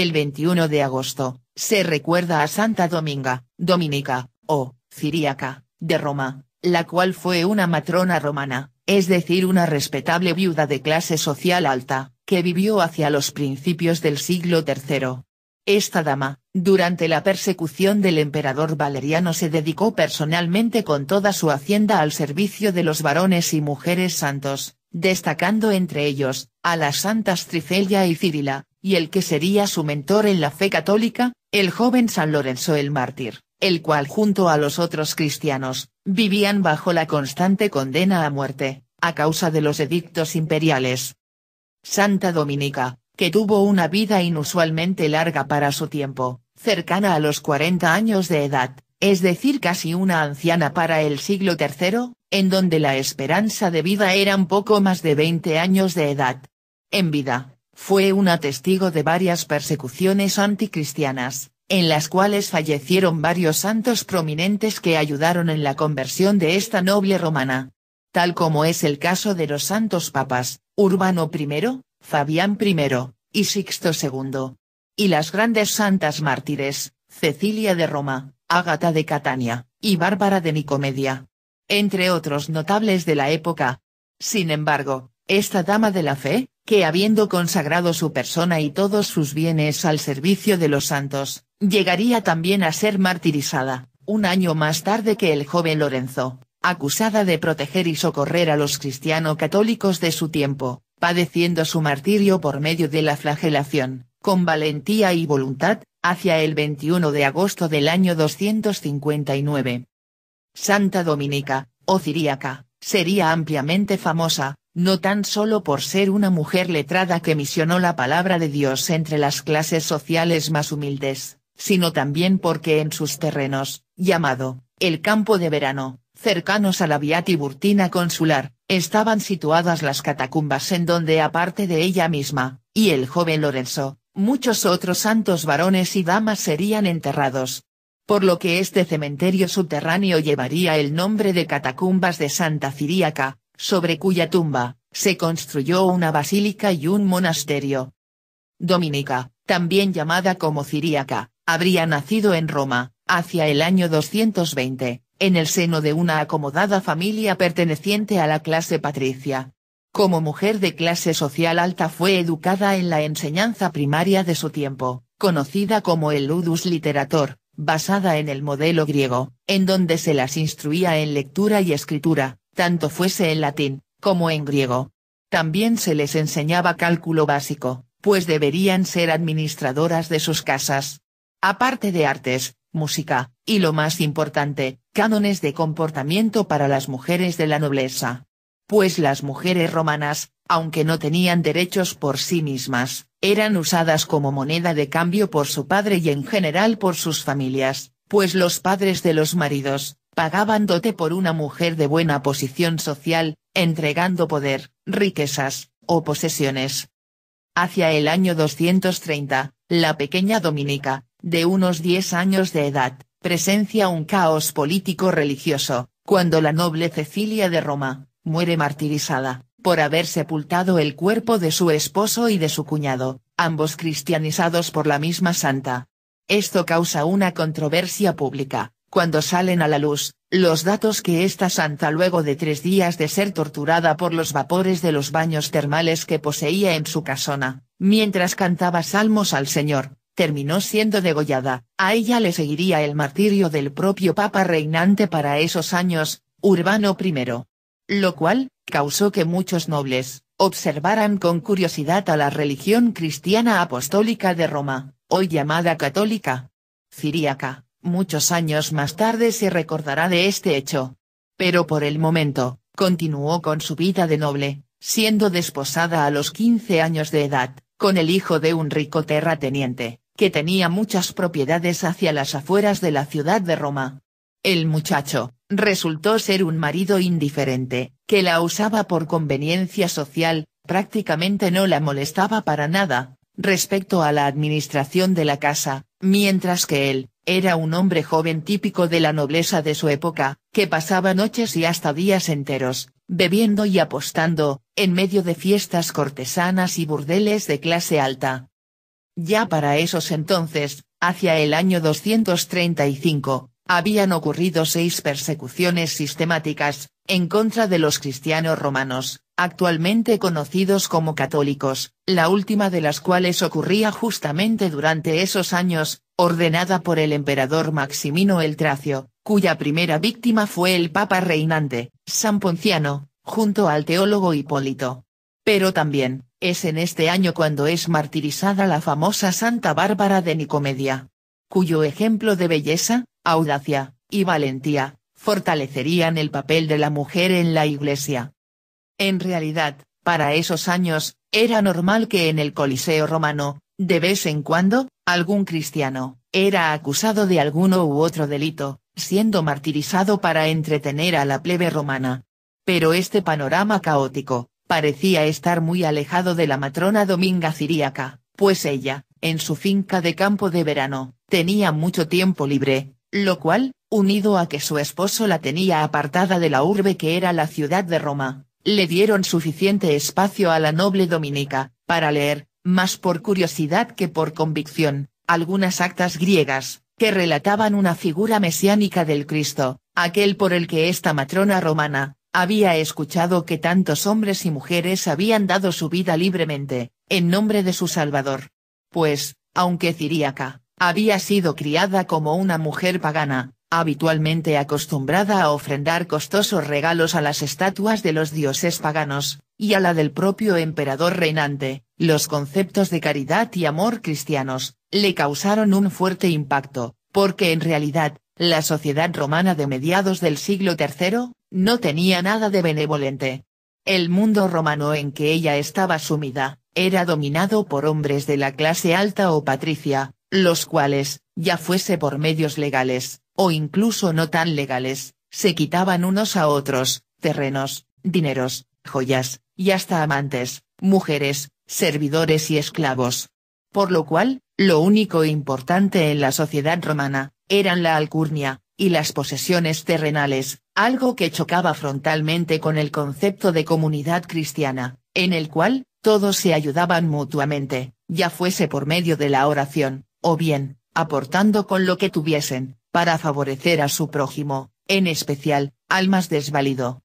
El 21 de agosto, se recuerda a Santa Dominga, Dominica, o, Ciríaca, de Roma, la cual fue una matrona romana, es decir una respetable viuda de clase social alta, que vivió hacia los principios del siglo III. Esta dama, durante la persecución del emperador Valeriano se dedicó personalmente con toda su hacienda al servicio de los varones y mujeres santos, destacando entre ellos, a las santas Trifelia y Cirila, y el que sería su mentor en la fe católica, el joven San Lorenzo el Mártir, el cual junto a los otros cristianos, vivían bajo la constante condena a muerte, a causa de los edictos imperiales. Santa Dominica, que tuvo una vida inusualmente larga para su tiempo, cercana a los 40 años de edad, es decir casi una anciana para el siglo III, en donde la esperanza de vida un poco más de 20 años de edad. En vida, fue una testigo de varias persecuciones anticristianas, en las cuales fallecieron varios santos prominentes que ayudaron en la conversión de esta noble romana. Tal como es el caso de los santos papas, Urbano I, Fabián I, y Sixto II. Y las grandes santas mártires, Cecilia de Roma, Ágata de Catania, y Bárbara de Nicomedia. Entre otros notables de la época. Sin embargo, esta dama de la fe, que habiendo consagrado su persona y todos sus bienes al servicio de los santos, llegaría también a ser martirizada, un año más tarde que el joven Lorenzo, acusada de proteger y socorrer a los cristiano-católicos de su tiempo, padeciendo su martirio por medio de la flagelación, con valentía y voluntad, hacia el 21 de agosto del año 259. Santa Dominica, o Ciríaca, sería ampliamente famosa, no tan solo por ser una mujer letrada que misionó la palabra de Dios entre las clases sociales más humildes, sino también porque en sus terrenos, llamado, el campo de verano, cercanos a la via tiburtina consular, estaban situadas las catacumbas en donde aparte de ella misma, y el joven Lorenzo, muchos otros santos varones y damas serían enterrados. Por lo que este cementerio subterráneo llevaría el nombre de Catacumbas de Santa Ciríaca, sobre cuya tumba, se construyó una basílica y un monasterio. Dominica, también llamada como Ciríaca, habría nacido en Roma, hacia el año 220, en el seno de una acomodada familia perteneciente a la clase patricia. Como mujer de clase social alta fue educada en la enseñanza primaria de su tiempo, conocida como el Ludus Literator, basada en el modelo griego, en donde se las instruía en lectura y escritura, tanto fuese en latín, como en griego. También se les enseñaba cálculo básico, pues deberían ser administradoras de sus casas. Aparte de artes, música, y lo más importante, cánones de comportamiento para las mujeres de la nobleza. Pues las mujeres romanas, aunque no tenían derechos por sí mismas, eran usadas como moneda de cambio por su padre y en general por sus familias, pues los padres de los maridos, Pagaban dote por una mujer de buena posición social, entregando poder, riquezas, o posesiones. Hacia el año 230, la pequeña Dominica, de unos 10 años de edad, presencia un caos político-religioso, cuando la noble Cecilia de Roma, muere martirizada, por haber sepultado el cuerpo de su esposo y de su cuñado, ambos cristianizados por la misma santa. Esto causa una controversia pública, cuando salen a la luz, los datos que esta santa luego de tres días de ser torturada por los vapores de los baños termales que poseía en su casona, mientras cantaba salmos al Señor, terminó siendo degollada, a ella le seguiría el martirio del propio Papa reinante para esos años, Urbano I. Lo cual, causó que muchos nobles, observaran con curiosidad a la religión cristiana apostólica de Roma, hoy llamada católica. Ciríaca Muchos años más tarde se recordará de este hecho. Pero por el momento, continuó con su vida de noble, siendo desposada a los 15 años de edad, con el hijo de un rico terrateniente, que tenía muchas propiedades hacia las afueras de la ciudad de Roma. El muchacho, resultó ser un marido indiferente, que la usaba por conveniencia social, prácticamente no la molestaba para nada, respecto a la administración de la casa, mientras que él, era un hombre joven típico de la nobleza de su época, que pasaba noches y hasta días enteros, bebiendo y apostando, en medio de fiestas cortesanas y burdeles de clase alta. Ya para esos entonces, hacia el año 235, habían ocurrido seis persecuciones sistemáticas, en contra de los cristianos romanos, actualmente conocidos como católicos, la última de las cuales ocurría justamente durante esos años, ordenada por el emperador Maximino el Tracio, cuya primera víctima fue el papa reinante, San Ponciano, junto al teólogo Hipólito. Pero también, es en este año cuando es martirizada la famosa Santa Bárbara de Nicomedia, cuyo ejemplo de belleza, audacia, y valentía, fortalecerían el papel de la mujer en la Iglesia. En realidad, para esos años, era normal que en el Coliseo romano, de vez en cuando, algún cristiano, era acusado de alguno u otro delito, siendo martirizado para entretener a la plebe romana. Pero este panorama caótico, parecía estar muy alejado de la matrona Dominga Ciríaca, pues ella, en su finca de campo de verano, tenía mucho tiempo libre, lo cual, unido a que su esposo la tenía apartada de la urbe que era la ciudad de Roma, le dieron suficiente espacio a la noble dominica, para leer, más por curiosidad que por convicción, algunas actas griegas, que relataban una figura mesiánica del Cristo, aquel por el que esta matrona romana, había escuchado que tantos hombres y mujeres habían dado su vida libremente, en nombre de su Salvador. Pues, aunque ciríaca, había sido criada como una mujer pagana, habitualmente acostumbrada a ofrendar costosos regalos a las estatuas de los dioses paganos, y a la del propio emperador reinante, los conceptos de caridad y amor cristianos, le causaron un fuerte impacto, porque en realidad, la sociedad romana de mediados del siglo III, no tenía nada de benevolente. El mundo romano en que ella estaba sumida, era dominado por hombres de la clase alta o patricia, los cuales, ya fuese por medios legales, o incluso no tan legales, se quitaban unos a otros, terrenos, dineros, joyas, y hasta amantes, mujeres, servidores y esclavos. Por lo cual, lo único importante en la sociedad romana, eran la alcurnia, y las posesiones terrenales, algo que chocaba frontalmente con el concepto de comunidad cristiana, en el cual, todos se ayudaban mutuamente, ya fuese por medio de la oración, o bien, aportando con lo que tuviesen, para favorecer a su prójimo, en especial, al más desvalido.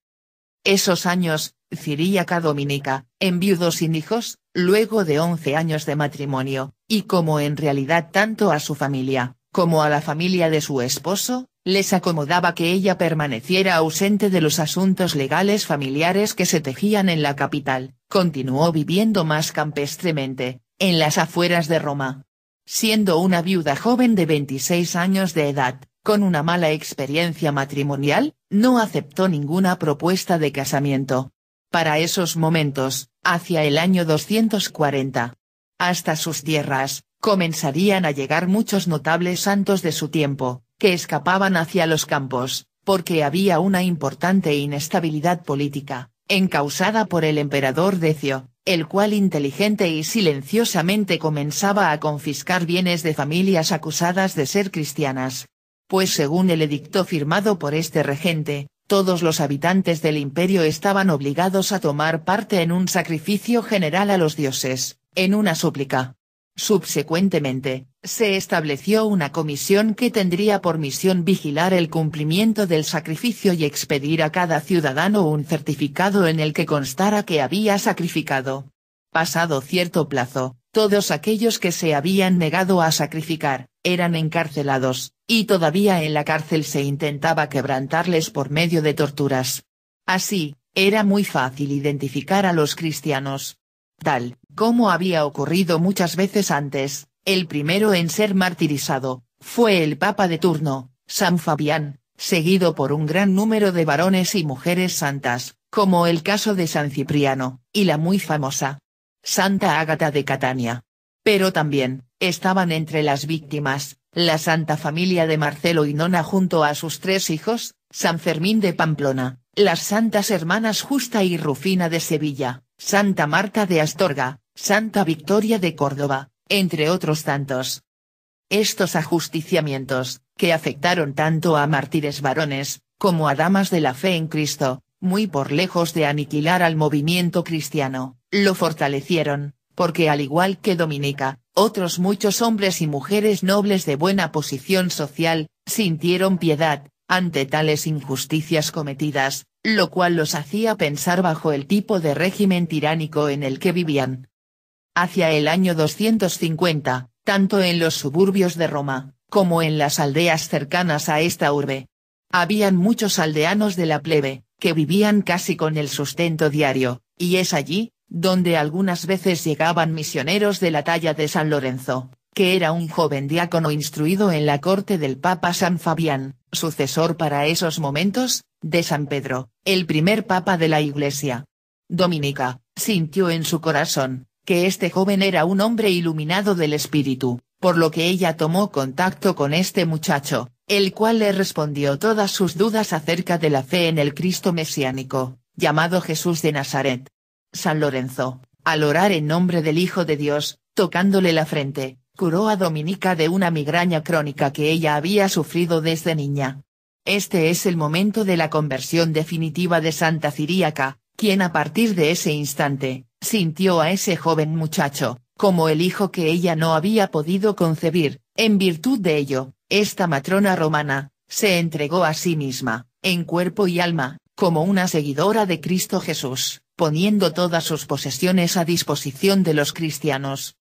Esos años, ciríaca dominica, enviudo sin hijos, luego de once años de matrimonio, y como en realidad tanto a su familia, como a la familia de su esposo, les acomodaba que ella permaneciera ausente de los asuntos legales familiares que se tejían en la capital, continuó viviendo más campestremente, en las afueras de Roma siendo una viuda joven de 26 años de edad, con una mala experiencia matrimonial, no aceptó ninguna propuesta de casamiento. Para esos momentos, hacia el año 240. Hasta sus tierras, comenzarían a llegar muchos notables santos de su tiempo, que escapaban hacia los campos, porque había una importante inestabilidad política encausada por el emperador Decio, el cual inteligente y silenciosamente comenzaba a confiscar bienes de familias acusadas de ser cristianas. Pues según el edicto firmado por este regente, todos los habitantes del imperio estaban obligados a tomar parte en un sacrificio general a los dioses, en una súplica, Subsecuentemente, se estableció una comisión que tendría por misión vigilar el cumplimiento del sacrificio y expedir a cada ciudadano un certificado en el que constara que había sacrificado. Pasado cierto plazo, todos aquellos que se habían negado a sacrificar, eran encarcelados, y todavía en la cárcel se intentaba quebrantarles por medio de torturas. Así, era muy fácil identificar a los cristianos, tal, como había ocurrido muchas veces antes, el primero en ser martirizado, fue el Papa de turno, San Fabián, seguido por un gran número de varones y mujeres santas, como el caso de San Cipriano, y la muy famosa Santa Ágata de Catania. Pero también, estaban entre las víctimas, la Santa Familia de Marcelo y Nona junto a sus tres hijos, San Fermín de Pamplona, las Santas Hermanas Justa y Rufina de Sevilla, Santa Marta de Astorga, Santa Victoria de Córdoba, entre otros tantos. Estos ajusticiamientos, que afectaron tanto a mártires varones, como a damas de la fe en Cristo, muy por lejos de aniquilar al movimiento cristiano, lo fortalecieron, porque al igual que Dominica, otros muchos hombres y mujeres nobles de buena posición social, sintieron piedad, ante tales injusticias cometidas, lo cual los hacía pensar bajo el tipo de régimen tiránico en el que vivían. Hacia el año 250, tanto en los suburbios de Roma, como en las aldeas cercanas a esta urbe. Habían muchos aldeanos de la plebe, que vivían casi con el sustento diario, y es allí, donde algunas veces llegaban misioneros de la talla de San Lorenzo, que era un joven diácono instruido en la corte del Papa San Fabián, sucesor para esos momentos, de San Pedro, el primer papa de la Iglesia. Dominica, sintió en su corazón, que este joven era un hombre iluminado del espíritu, por lo que ella tomó contacto con este muchacho, el cual le respondió todas sus dudas acerca de la fe en el Cristo mesiánico, llamado Jesús de Nazaret. San Lorenzo, al orar en nombre del Hijo de Dios, tocándole la frente, curó a Dominica de una migraña crónica que ella había sufrido desde niña. Este es el momento de la conversión definitiva de Santa Ciríaca, quien a partir de ese instante, sintió a ese joven muchacho, como el hijo que ella no había podido concebir, en virtud de ello, esta matrona romana, se entregó a sí misma, en cuerpo y alma, como una seguidora de Cristo Jesús, poniendo todas sus posesiones a disposición de los cristianos.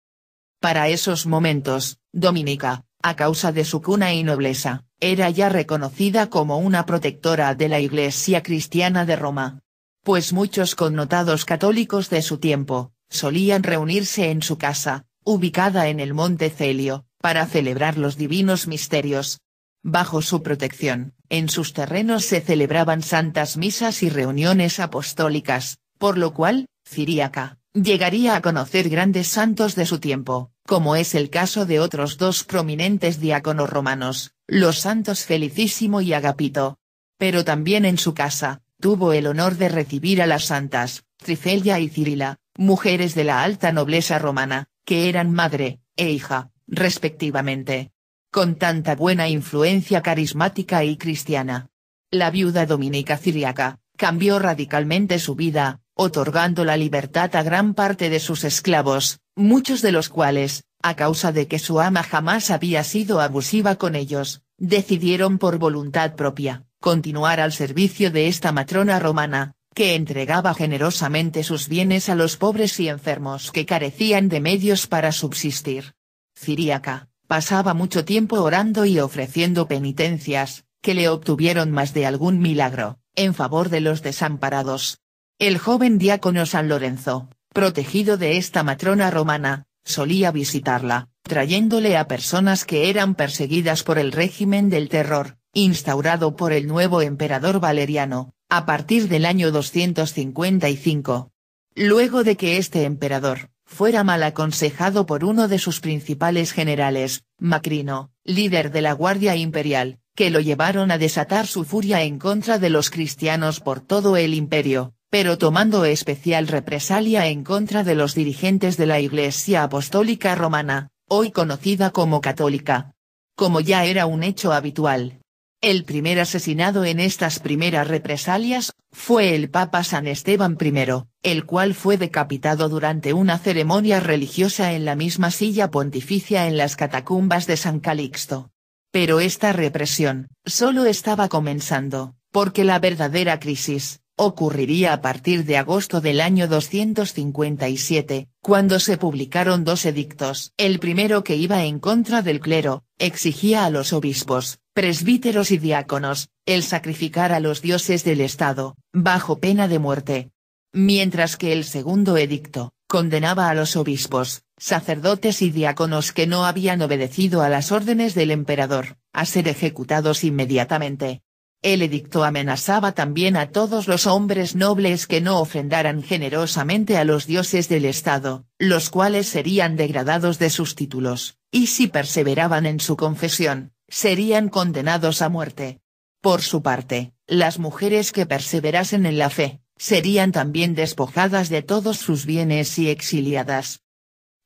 Para esos momentos, Dominica, a causa de su cuna y nobleza, era ya reconocida como una protectora de la Iglesia cristiana de Roma. Pues muchos connotados católicos de su tiempo, solían reunirse en su casa, ubicada en el monte Celio, para celebrar los divinos misterios. Bajo su protección, en sus terrenos se celebraban santas misas y reuniones apostólicas, por lo cual, Ciríaca, llegaría a conocer grandes santos de su tiempo como es el caso de otros dos prominentes diáconos romanos, los santos Felicísimo y Agapito. Pero también en su casa, tuvo el honor de recibir a las santas, Trifelia y Cirila, mujeres de la alta nobleza romana, que eran madre, e hija, respectivamente. Con tanta buena influencia carismática y cristiana. La viuda dominica ciriaca, cambió radicalmente su vida, otorgando la libertad a gran parte de sus esclavos, muchos de los cuales, a causa de que su ama jamás había sido abusiva con ellos, decidieron por voluntad propia, continuar al servicio de esta matrona romana, que entregaba generosamente sus bienes a los pobres y enfermos que carecían de medios para subsistir. Ciríaca, pasaba mucho tiempo orando y ofreciendo penitencias, que le obtuvieron más de algún milagro, en favor de los desamparados. El joven diácono San Lorenzo, protegido de esta matrona romana, solía visitarla, trayéndole a personas que eran perseguidas por el régimen del terror, instaurado por el nuevo emperador Valeriano, a partir del año 255. Luego de que este emperador, fuera mal aconsejado por uno de sus principales generales, Macrino, líder de la Guardia Imperial, que lo llevaron a desatar su furia en contra de los cristianos por todo el imperio, pero tomando especial represalia en contra de los dirigentes de la Iglesia Apostólica Romana, hoy conocida como católica. Como ya era un hecho habitual. El primer asesinado en estas primeras represalias, fue el Papa San Esteban I, el cual fue decapitado durante una ceremonia religiosa en la misma silla pontificia en las catacumbas de San Calixto. Pero esta represión, solo estaba comenzando, porque la verdadera crisis, ocurriría a partir de agosto del año 257, cuando se publicaron dos edictos. El primero que iba en contra del clero, exigía a los obispos, presbíteros y diáconos, el sacrificar a los dioses del Estado, bajo pena de muerte. Mientras que el segundo edicto, condenaba a los obispos, sacerdotes y diáconos que no habían obedecido a las órdenes del emperador, a ser ejecutados inmediatamente. El edicto amenazaba también a todos los hombres nobles que no ofrendaran generosamente a los dioses del Estado, los cuales serían degradados de sus títulos, y si perseveraban en su confesión, serían condenados a muerte. Por su parte, las mujeres que perseverasen en la fe, serían también despojadas de todos sus bienes y exiliadas.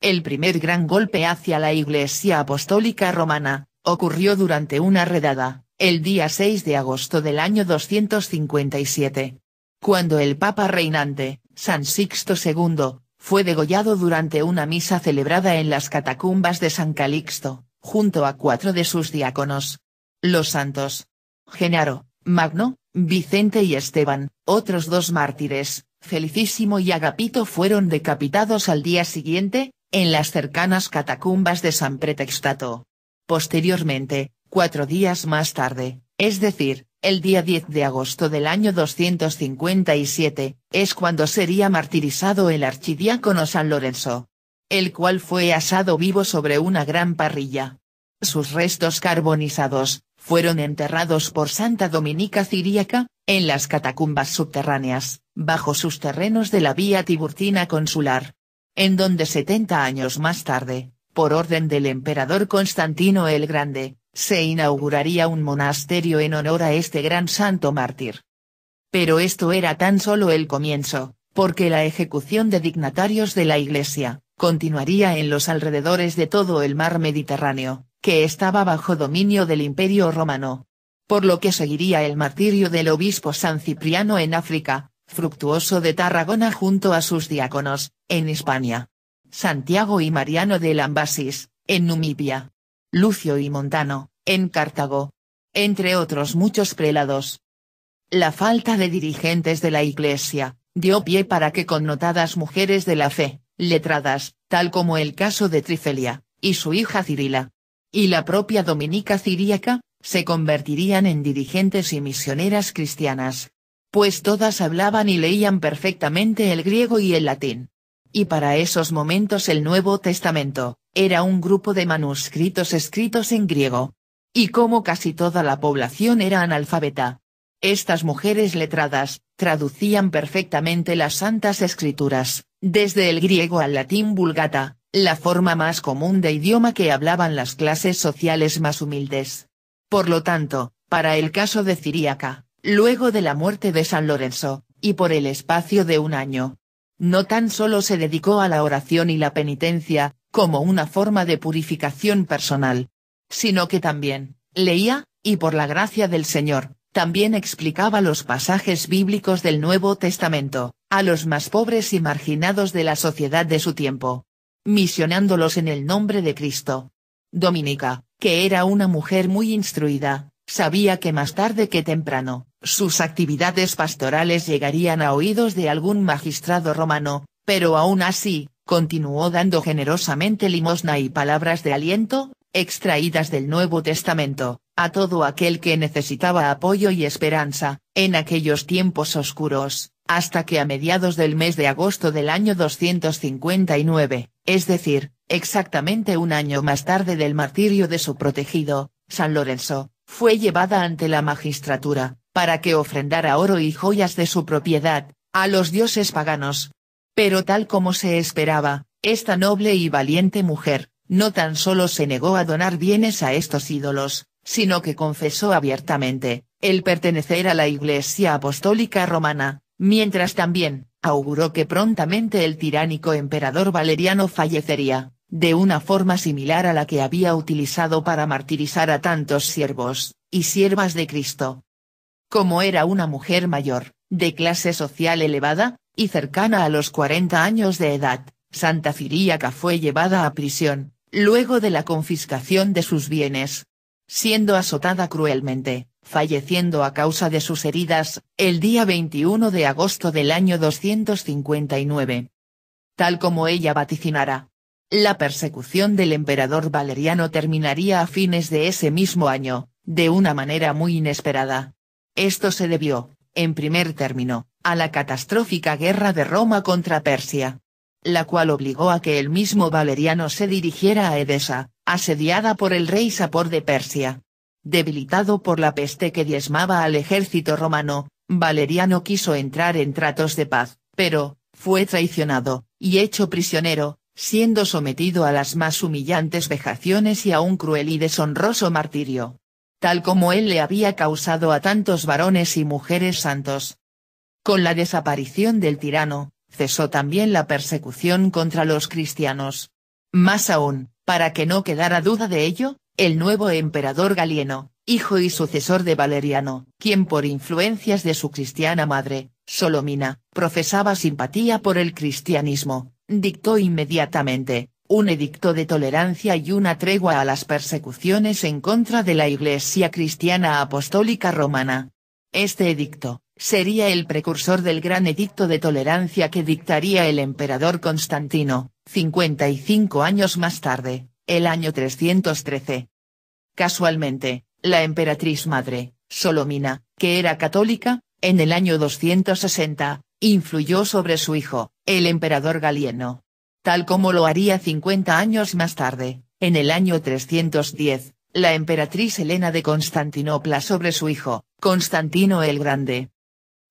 El primer gran golpe hacia la Iglesia Apostólica Romana, ocurrió durante una redada, el día 6 de agosto del año 257. Cuando el Papa reinante, San Sixto II, fue degollado durante una misa celebrada en las catacumbas de San Calixto, junto a cuatro de sus diáconos. Los santos. Genaro, Magno, Vicente y Esteban, otros dos mártires, Felicísimo y Agapito fueron decapitados al día siguiente, en las cercanas catacumbas de San Pretextato. Posteriormente, Cuatro días más tarde, es decir, el día 10 de agosto del año 257, es cuando sería martirizado el archidiácono San Lorenzo. El cual fue asado vivo sobre una gran parrilla. Sus restos carbonizados, fueron enterrados por Santa Dominica Ciríaca, en las catacumbas subterráneas, bajo sus terrenos de la vía Tiburtina consular. En donde 70 años más tarde, por orden del emperador Constantino el Grande, se inauguraría un monasterio en honor a este gran santo mártir. Pero esto era tan solo el comienzo, porque la ejecución de dignatarios de la Iglesia, continuaría en los alrededores de todo el mar Mediterráneo, que estaba bajo dominio del Imperio Romano. Por lo que seguiría el martirio del obispo San Cipriano en África, fructuoso de Tarragona junto a sus diáconos, en España. Santiago y Mariano de Lambasis, en Numibia. Lucio y Montano, en Cartago. Entre otros muchos prelados. La falta de dirigentes de la Iglesia, dio pie para que connotadas mujeres de la fe, letradas, tal como el caso de Trifelia, y su hija Cirila. Y la propia Dominica Ciríaca, se convertirían en dirigentes y misioneras cristianas. Pues todas hablaban y leían perfectamente el griego y el latín. Y para esos momentos el Nuevo Testamento, era un grupo de manuscritos escritos en griego. Y como casi toda la población era analfabeta. Estas mujeres letradas, traducían perfectamente las santas escrituras, desde el griego al latín vulgata, la forma más común de idioma que hablaban las clases sociales más humildes. Por lo tanto, para el caso de Ciriaca, luego de la muerte de San Lorenzo, y por el espacio de un año, no tan solo se dedicó a la oración y la penitencia, como una forma de purificación personal. Sino que también, leía, y por la gracia del Señor, también explicaba los pasajes bíblicos del Nuevo Testamento, a los más pobres y marginados de la sociedad de su tiempo. Misionándolos en el nombre de Cristo. Dominica, que era una mujer muy instruida, sabía que más tarde que temprano, sus actividades pastorales llegarían a oídos de algún magistrado romano, pero aún así, continuó dando generosamente limosna y palabras de aliento, extraídas del Nuevo Testamento, a todo aquel que necesitaba apoyo y esperanza, en aquellos tiempos oscuros, hasta que a mediados del mes de agosto del año 259, es decir, exactamente un año más tarde del martirio de su protegido, San Lorenzo, fue llevada ante la magistratura, para que ofrendara oro y joyas de su propiedad, a los dioses paganos, pero tal como se esperaba, esta noble y valiente mujer, no tan solo se negó a donar bienes a estos ídolos, sino que confesó abiertamente, el pertenecer a la Iglesia Apostólica Romana, mientras también, auguró que prontamente el tiránico emperador Valeriano fallecería, de una forma similar a la que había utilizado para martirizar a tantos siervos, y siervas de Cristo. Como era una mujer mayor, de clase social elevada, y cercana a los 40 años de edad, Santa Ciríaca fue llevada a prisión, luego de la confiscación de sus bienes. Siendo azotada cruelmente, falleciendo a causa de sus heridas, el día 21 de agosto del año 259. Tal como ella vaticinara. La persecución del emperador Valeriano terminaría a fines de ese mismo año, de una manera muy inesperada. Esto se debió, en primer término, a la catastrófica guerra de Roma contra Persia. La cual obligó a que el mismo Valeriano se dirigiera a Edesa, asediada por el rey Sapor de Persia. Debilitado por la peste que diezmaba al ejército romano, Valeriano quiso entrar en tratos de paz, pero, fue traicionado, y hecho prisionero, siendo sometido a las más humillantes vejaciones y a un cruel y deshonroso martirio tal como él le había causado a tantos varones y mujeres santos. Con la desaparición del tirano, cesó también la persecución contra los cristianos. Más aún, para que no quedara duda de ello, el nuevo emperador Galieno, hijo y sucesor de Valeriano, quien por influencias de su cristiana madre, Solomina, profesaba simpatía por el cristianismo, dictó inmediatamente, un edicto de tolerancia y una tregua a las persecuciones en contra de la Iglesia cristiana apostólica romana. Este edicto, sería el precursor del gran edicto de tolerancia que dictaría el emperador Constantino, 55 años más tarde, el año 313. Casualmente, la emperatriz madre, Solomina, que era católica, en el año 260, influyó sobre su hijo, el emperador Galieno, tal como lo haría 50 años más tarde, en el año 310, la emperatriz Helena de Constantinopla sobre su hijo, Constantino el Grande.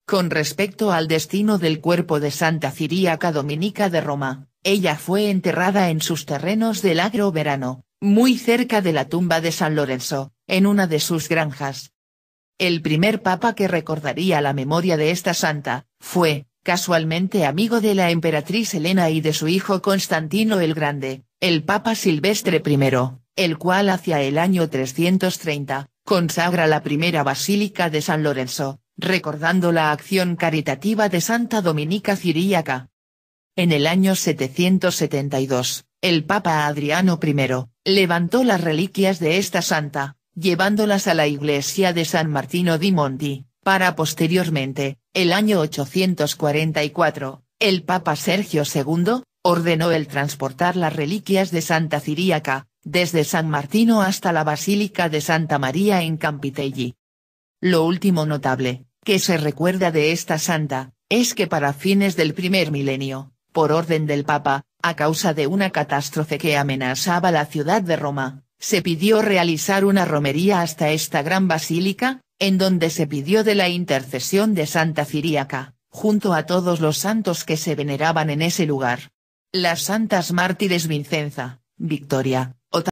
Con respecto al destino del cuerpo de Santa Ciríaca Dominica de Roma, ella fue enterrada en sus terrenos del Agro Verano, muy cerca de la tumba de San Lorenzo, en una de sus granjas. El primer papa que recordaría la memoria de esta santa, fue, casualmente amigo de la emperatriz Elena y de su hijo Constantino el Grande, el Papa Silvestre I, el cual hacia el año 330, consagra la primera basílica de San Lorenzo, recordando la acción caritativa de Santa Dominica Ciríaca. En el año 772, el Papa Adriano I, levantó las reliquias de esta santa, llevándolas a la iglesia de San Martino di Monti, para posteriormente, el año 844, el Papa Sergio II, ordenó el transportar las reliquias de Santa Ciríaca, desde San Martino hasta la Basílica de Santa María en Campitelli. Lo último notable, que se recuerda de esta santa, es que para fines del primer milenio, por orden del Papa, a causa de una catástrofe que amenazaba la ciudad de Roma, se pidió realizar una romería hasta esta gran basílica, en donde se pidió de la intercesión de Santa Ciríaca, junto a todos los santos que se veneraban en ese lugar. Las santas mártires Vincenza, Victoria,